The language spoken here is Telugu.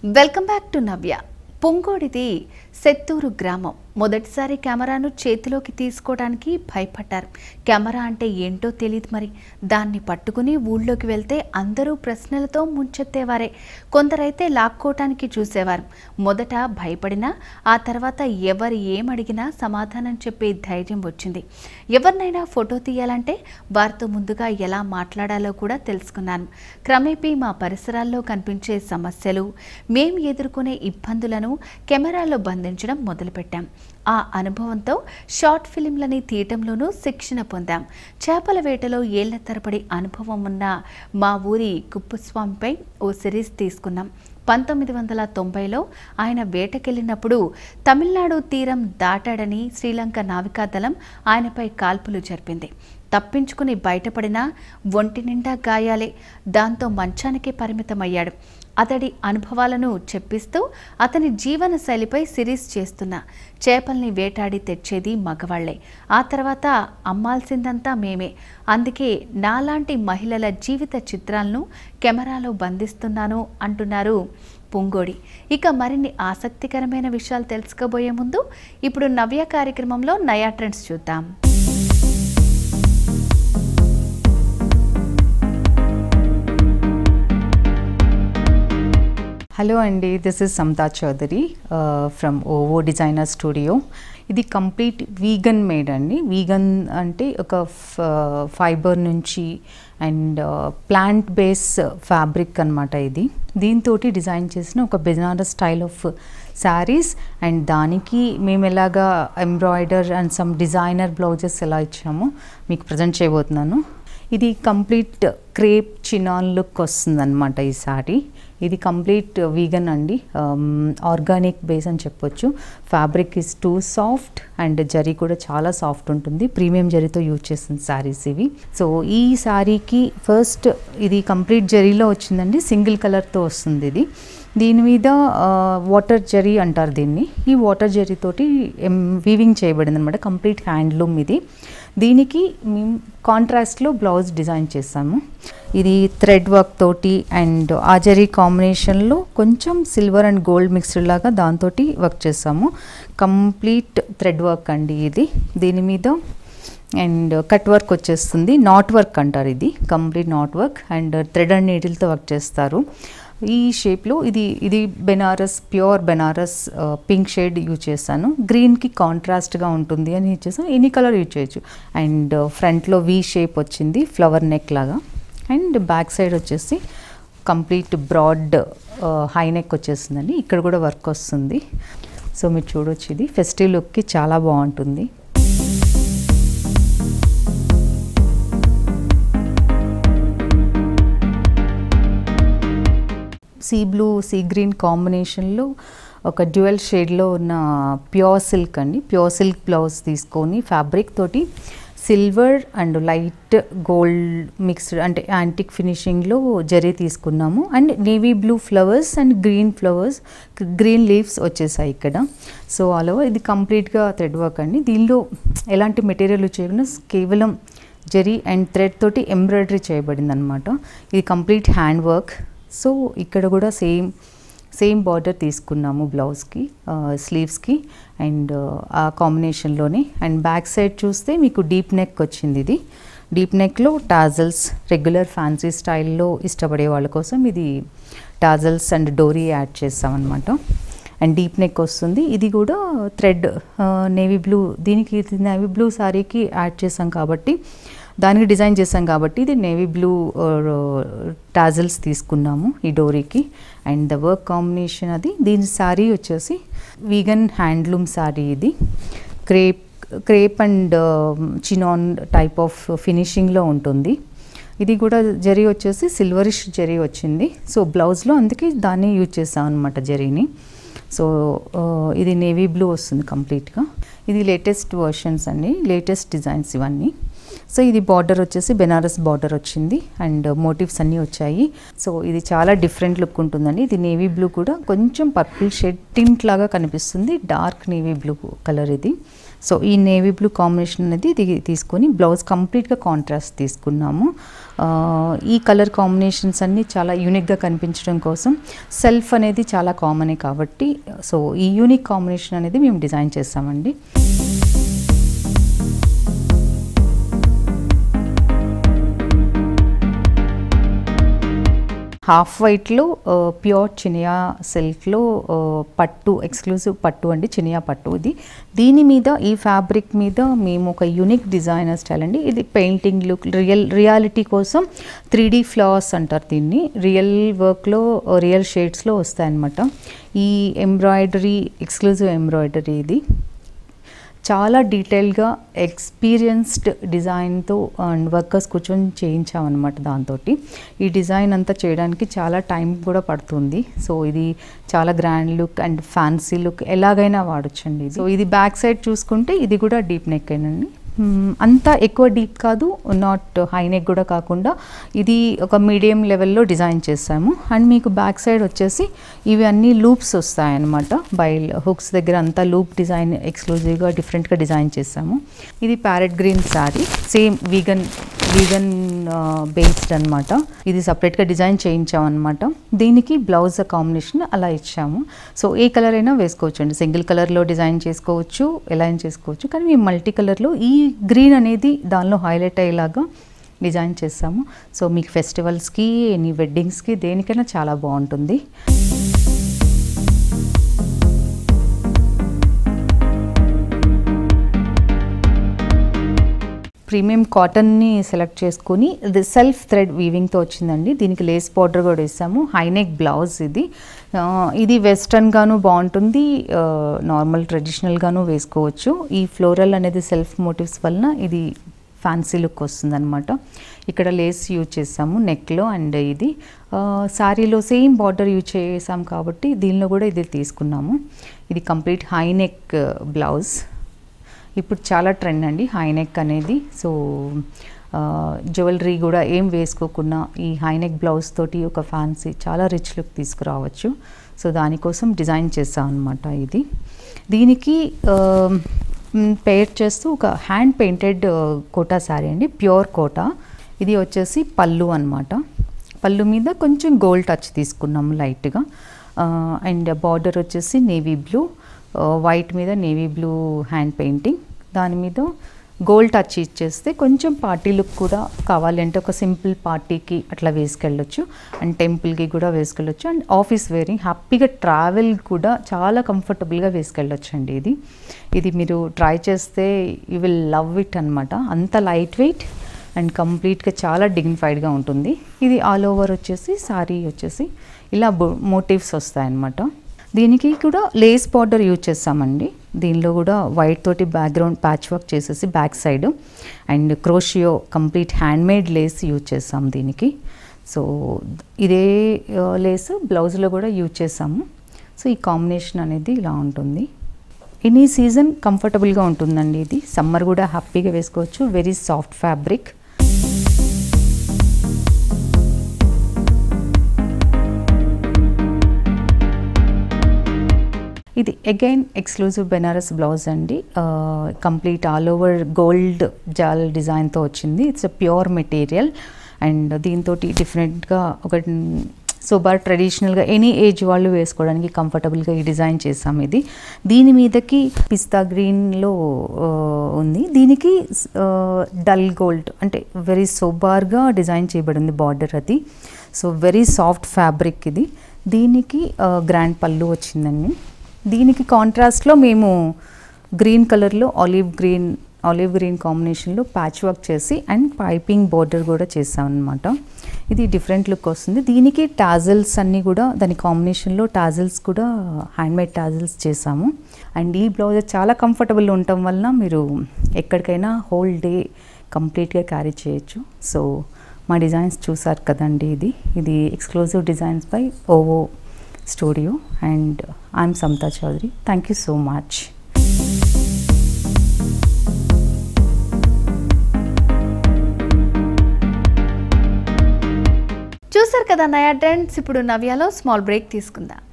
Welcome back to Navya. Pungodidi, Seturu Gramam. మొదటిసారి కెమెరాను చేతిలోకి తీసుకోవడానికి భయపడ్డారు కెమెరా అంటే ఏంటో తెలియదు మరి దాన్ని పట్టుకుని ఊళ్ళోకి వెళ్తే అందరూ ప్రశ్నలతో ముంచెత్తేవారే కొందరైతే లాక్కోవటానికి చూసేవారు మొదట భయపడినా ఆ తర్వాత ఎవరు ఏమడిగినా సమాధానం చెప్పే ధైర్యం వచ్చింది ఎవరినైనా ఫోటో తీయాలంటే వారితో ముందుగా ఎలా మాట్లాడాలో కూడా తెలుసుకున్నాను క్రమేపీ మా పరిసరాల్లో కనిపించే సమస్యలు మేము ఎదుర్కొనే ఇబ్బందులను కెమెరాలో బంధించడం మొదలుపెట్టాం ఆ అనుభవంతో షార్ట్ ఫిలింలని తీయటంలోనూ శిక్షణ పొందాం చేపల వేటలో ఏళ్ల తరబడి అనుభవం ఉన్న మా ఊరి కుప్పస్వామిపై ఓ సిరీస్ తీసుకున్నాం పంతొమ్మిది వందల తొంభైలో ఆయన వేటకెళ్లినప్పుడు తమిళనాడు తీరం దాటాడని శ్రీలంక నావికాదళం ఆయనపై కాల్పులు జరిపింది తప్పించుకుని బయటపడినా ఒంటి నిండా గాయాలే దాంతో మంచానికే పరిమితమయ్యాడు అతడి అనుభవాలను చెప్పిస్తూ అతని జీవన శైలిపై సిరీస్ చేస్తున్న చేపల్ని వేటాడి తెచ్చేది మగవాళ్లే ఆ తర్వాత అమ్మాల్సిందంతా మేమే అందుకే నాలాంటి మహిళల జీవిత చిత్రాలను కెమెరాలో బంధిస్తున్నాను అంటున్నారు పుంగోడి ఇక మరిన్ని ఆసక్తికరమైన విషయాలు తెలుసుకోబోయే ముందు ఇప్పుడు నవ్య కార్యక్రమంలో నయా ట్రెండ్స్ చూద్దాం హలో అండి this is Samatha Chowdary from Ovo designer studio ఇది కంప్లీట్ వీగన్ మేడ్ అండి వీగన్ అంటే ఒక ఫైబర్ uh, నుంచి అండ్ ప్లాంట్ బేస్ ఫ్యాబ్రిక్ అనమాట ఇది దీంతో డిజైన్ చేసిన ఒక బెజనార స్టైల్ ఆఫ్ శారీస్ అండ్ దానికి మేము ఎలాగా embroider and some designer blouses ఎలా ఇచ్చామో మీకు ప్రజెంట్ చేయబోతున్నాను ఇది కంప్లీట్ క్రేప్ చినాన్ లుక్ వస్తుందన్నమాట ఈ సారీ ఇది కంప్లీట్ వీగన్ అండి um, ఆర్గానిక్ బేస్ అని చెప్పొచ్చు fabric is too soft and జరీ కూడా చాలా సాఫ్ట్ ఉంటుంది ప్రీమియం జరీతో యూజ్ చేస్తుంది శారీస్ ఇవి సో ఈ శారీకి ఫస్ట్ ఇది కంప్లీట్ జరీలో వచ్చిందండి సింగిల్ కలర్తో వస్తుంది ఇది దీని మీద వాటర్ uh, జరీ అంటారు దీన్ని ఈ వాటర్ జరీతోటి వీవింగ్ చేయబడింది అనమాట కంప్లీట్ హ్యాండ్లూమ్ ఇది దీనికి మేము కాంట్రాస్ట్లో బ్లౌజ్ డిజైన్ చేస్తాము ఇది థ్రెడ్ వర్క్ తోటి అండ్ ఆజరీ కాంబినేషన్లో కొంచెం సిల్వర్ అండ్ గోల్డ్ మిక్స్డ్ లాగా దాంతో వర్క్ చేసాము కంప్లీట్ థ్రెడ్ వర్క్ అండి ఇది దీని మీద అండ్ కట్ వర్క్ వచ్చేస్తుంది నాట్ వర్క్ అంటారు ఇది complete knot work and thread and నీటిల్తో వర్క్ చేస్తారు ఈ షేప్లో ఇది ఇది Banaras pure Banaras pink shade use చేశాను గ్రీన్కి కాంట్రాస్ట్గా ఉంటుంది అని యూజ్ చేసాను ఎనీ కలర్ యూజ్ చేయొచ్చు అండ్ ఫ్రంట్లో వీ షేప్ వచ్చింది ఫ్లవర్ నెక్ లాగా అండ్ బ్యాక్ సైడ్ వచ్చేసి కంప్లీట్ బ్రాడ్ హై నెక్ వచ్చేసిందండి ఇక్కడ కూడా వర్క్ వస్తుంది సో మీరు చూడొచ్చు ఇది ఫెస్టివ్ లుక్కి చాలా బాగుంటుంది సీ బ్లూ సీ గ్రీన్ కాంబినేషన్లో ఒక డ్యువల్ షేడ్లో ఉన్న ప్యూర్ సిల్క్ అండి ప్యూర్ సిల్క్ బ్లౌజ్ తీసుకొని ఫ్యాబ్రిక్ తోటి silver and light gold mixed అంటే యాంటిక్ ఫినిషింగ్లో జరీ తీసుకున్నాము and navy blue flowers and green flowers green leaves వచ్చేసాయి ఇక్కడ సో అలా ఇది కంప్లీట్గా థ్రెడ్ వర్క్ అండి దీనిలో ఎలాంటి మెటీరియల్ చేయకుండా కేవలం జరీ అండ్ థ్రెడ్ తోటి ఎంబ్రాయిడరీ చేయబడింది అనమాట ఇది కంప్లీట్ హ్యాండ్ వర్క్ సో ఇక్కడ కూడా సేమ్ సేమ్ బార్డర్ తీసుకున్నాము బ్లౌజ్కి స్లీవ్స్కి అండ్ ఆ కాంబినేషన్లోనే అండ్ బ్యాక్ సైడ్ చూస్తే మీకు డీప్ నెక్ వచ్చింది ఇది డీప్ నెక్లో టాజల్స్ రెగ్యులర్ ఫ్యాన్సీ స్టైల్లో ఇష్టపడే వాళ్ళ కోసం ఇది టాజల్స్ అండ్ డోరీ యాడ్ చేస్తామన్నమాట అండ్ డీప్ నెక్ వస్తుంది ఇది కూడా థ్రెడ్ నేవీ బ్లూ దీనికి నేవీ బ్లూ శారీకి యాడ్ చేసాం కాబట్టి దానికి డిజైన్ చేసాం కాబట్టి ఇది నేవీ బ్లూ టాజల్స్ తీసుకున్నాము ఈ డోరీకి అండ్ ద వర్క్ కాంబినేషన్ అది దీని శారీ వచ్చేసి వీగన్ హ్యాండ్లూమ్ శారీ ఇది crepe crepe and chiffon type of ఫినిషింగ్లో ఉంటుంది ఇది కూడా జరీ వచ్చేసి సిల్వరిష్ జరీ వచ్చింది సో బ్లౌజ్లో అందుకే దాన్ని యూజ్ చేసాం అనమాట జరీని సో ఇది నేవీ బ్లూ వస్తుంది కంప్లీట్గా ఇది లేటెస్ట్ వర్షన్స్ అండి లేటెస్ట్ డిజైన్స్ ఇవన్నీ సో ఇది బార్డర్ వచ్చేసి బెనారస్ బార్డర్ వచ్చింది అండ్ మోటివ్స్ అన్నీ వచ్చాయి సో ఇది చాలా డిఫరెంట్ లుక్ ఉంటుందండి ఇది నేవీ బ్లూ కూడా కొంచెం పర్పుల్ షేడ్ టింట్ లాగా కనిపిస్తుంది డార్క్ నేవీ బ్లూ కలర్ ఇది సో ఈ నేవీ బ్లూ కాంబినేషన్ అనేది తీసుకొని బ్లౌజ్ కంప్లీట్గా కాంట్రాస్ట్ తీసుకున్నాము ఈ కలర్ కాంబినేషన్స్ అన్నీ చాలా యూనిక్గా కనిపించడం కోసం సెల్ఫ్ అనేది చాలా కామనే కాబట్టి సో ఈ యూనిక్ కాంబినేషన్ అనేది మేము డిజైన్ చేస్తామండి హాఫ్ వైట్లో ప్యూర్ చినియా సిల్క్లో పట్టు ఎక్స్క్లూజివ్ పట్టు అండి చినియా పట్టు ఇది దీని మీద ఈ ఫ్యాబ్రిక్ మీద మేము ఒక యూనిక్ డిజైనర్ స్టైల్ అండి ఇది పెయింటింగ్ లుక్ రియల్ రియాలిటీ కోసం త్రీ డీ ఫ్లవర్స్ అంటారు దీన్ని రియల్ వర్క్లో రియల్ షేడ్స్లో వస్తాయన్నమాట ఈ ఎంబ్రాయిడరీ ఎక్స్క్లూజివ్ ఎంబ్రాయిడరీ ఇది చాలా డీటెయిల్గా ఎక్స్పీరియన్స్డ్ డిజైన్తో అండ్ వర్కర్స్ కూర్చొని చేయించామన్నమాట దాంతో ఈ డిజైన్ అంతా చేయడానికి చాలా టైం కూడా పడుతుంది సో ఇది చాలా grand look and fancy look ఎలాగైనా వాడచ్చండి సో ఇది బ్యాక్ సైడ్ చూసుకుంటే ఇది కూడా డీప్ నెక్ అయినండి అంత ఎక్కువ డీప్ కాదు నాట్ హైనెక్ కూడా కాకుండా ఇది ఒక మీడియం లెవెల్లో డిజైన్ చేసాము అండ్ మీకు బ్యాక్ సైడ్ వచ్చేసి ఇవి అన్నీ లూప్స్ వస్తాయన్నమాట బై హుక్స్ దగ్గర అంతా లూప్ డిజైన్ ఎక్స్క్లూజివ్గా డిఫరెంట్గా డిజైన్ చేసాము ఇది parrot green sari same vegan vegan based అనమాట ఇది సపరేట్గా డిజైన్ చేయించామన్నమాట దీనికి బ్లౌజ్ కాంబినేషన్ అలా ఇచ్చాము సో ఏ కలర్ అయినా వేసుకోవచ్చు అండి సింగిల్ కలర్లో డిజైన్ చేసుకోవచ్చు ఎలా చేసుకోవచ్చు కానీ మేము మల్టీ కలర్లో ఈ గ్రీన్ అనేది దానిలో హైలైట్ అయ్యేలాగా డిజైన్ చేస్తాము సో మీకు ఫెస్టివల్స్కి ఎనీ వెడ్డింగ్స్కి దేనికైనా చాలా బాగుంటుంది ప్రీమియం కాటన్ని సెలెక్ట్ చేసుకుని ఇది సెల్ఫ్ థ్రెడ్ వీవింగ్తో వచ్చిందండి దీనికి లేస్ బార్డర్ కూడా ఇస్తాము హైనెక్ బ్లౌజ్ ఇది ఇది వెస్ట్రన్గాను బాగుంటుంది నార్మల్ ట్రెడిషనల్గాను వేసుకోవచ్చు ఈ ఫ్లోరల్ అనేది సెల్ఫ్ మోటివ్స్ వలన ఇది ఫ్యాన్సీ లుక్ వస్తుందన్నమాట ఇక్కడ లేస్ యూజ్ చేసాము నెక్లో అండ్ ఇది శారీలో సేమ్ బార్డర్ యూజ్ చేసాం కాబట్టి దీనిలో కూడా ఇది తీసుకున్నాము ఇది కంప్లీట్ హై నెక్ బ్లౌజ్ ఇప్పుడు చాలా ట్రెండ్ అండి హైనెక్ అనేది సో జ్యువెలరీ కూడా ఏం వేసుకోకుండా ఈ హైనెక్ బ్లౌజ్ తోటి ఒక ఫ్యాన్సీ చాలా రిచ్ లుక్ తీసుకురావచ్చు సో దానికోసం డిజైన్ చేస్తాం అనమాట ఇది దీనికి పేర్ చేస్తూ ఒక హ్యాండ్ పెయింటెడ్ కోటా శారీ అండి ప్యూర్ కోటా ఇది వచ్చేసి పళ్ళు అనమాట పళ్ళు మీద కొంచెం గోల్డ్ టచ్ తీసుకున్నాము లైట్గా అండ్ బార్డర్ వచ్చేసి నేవీ బ్లూ వైట్ మీద నేవీ బ్లూ హ్యాండ్ పెయింటింగ్ దాని మీద గోల్డ్ టచ్ ఇచ్చేస్తే కొంచెం పార్టీ లుక్ కూడా కావాలంటే ఒక సింపుల్ పార్టీకి అట్లా వేసుకెళ్ళొచ్చు అండ్ టెంపుల్కి కూడా వేసుకెళ్ళొచ్చు అండ్ ఆఫీస్ వేరింగ్ హ్యాపీగా ట్రావెల్ కూడా చాలా కంఫర్టబుల్గా వేసుకెళ్ళొచ్చు అండి ఇది ఇది మీరు ట్రై చేస్తే యూ విల్ లవ్ ఇట్ అనమాట అంత లైట్ వెయిట్ అండ్ కంప్లీట్గా చాలా డిగ్నిఫైడ్గా ఉంటుంది ఇది ఆల్ ఓవర్ వచ్చేసి సారీ వచ్చేసి ఇలా మోటివ్స్ వస్తాయన్నమాట దీనికి కూడా లేస్ బార్డర్ యూజ్ చేస్తామండి దీనిలో కూడా వైట్ తోటి బ్యాక్గ్రౌండ్ ప్యాచ్ వర్క్ చేసేసి back side and crochet complete handmade lace use చేసాం దీనికి సో ఇదే లేస్ బ్లౌజ్లో కూడా యూజ్ చేసాము సో ఈ కాంబినేషన్ అనేది ఇలా ఉంటుంది ఎనీ సీజన్ కంఫర్టబుల్గా ఉంటుందండి ఇది సమ్మర్ కూడా హ్యాపీగా వేసుకోవచ్చు వెరీ సాఫ్ట్ ఫ్యాబ్రిక్ ఇది అగైన్ ఎక్స్క్లూజివ్ బెనారస్ బ్లౌజ్ అండి కంప్లీట్ ఆల్ ఓవర్ గోల్డ్ జాల్ డిజైన్తో వచ్చింది it's a pure material and దీంతో డిఫరెంట్గా ఒక సో ట్రెడిషనల్గా ఎనీ ఏజ్ వాళ్ళు వేసుకోవడానికి కంఫర్టబుల్గా ఈ డిజైన్ చేసాం ఇది దీని మీదకి పిస్తా గ్రీన్లో ఉంది దీనికి డల్ గోల్డ్ అంటే వెరీ సోబార్గా డిజైన్ చేయబడింది బార్డర్ అది సో వెరీ సాఫ్ట్ ఫ్యాబ్రిక్ ఇది దీనికి గ్రాండ్ పళ్ళు వచ్చిందండి దీనికి కాంట్రాస్ట్లో మేము గ్రీన్ కలర్లో ఆలివ్ గ్రీన్ ఆలివ్ గ్రీన్ కాంబినేషన్లో ప్యాచ్ వర్క్ చేసి అండ్ పైపింగ్ బార్డర్ కూడా చేసామన్నమాట ఇది డిఫరెంట్ లుక్ వస్తుంది దీనికి టాజిల్స్ అన్నీ కూడా దాని కాంబినేషన్లో టాజల్స్ కూడా హ్యాండ్మేడ్ టాజల్స్ చేసాము అండ్ ఈ బ్లౌజ్ చాలా కంఫర్టబుల్ ఉండటం వలన మీరు ఎక్కడికైనా హోల్ డే కంప్లీట్గా క్యారీ చేయొచ్చు సో మా డిజైన్స్ చూసారు కదండి ఇది ఇది exclusive designs by Ovo studio and I'm Samata Chowdary thank you so much చూసారు కదా నయా ఇప్పుడు నవ్యాలో స్మాల్ బ్రేక్ తీసుకుందాం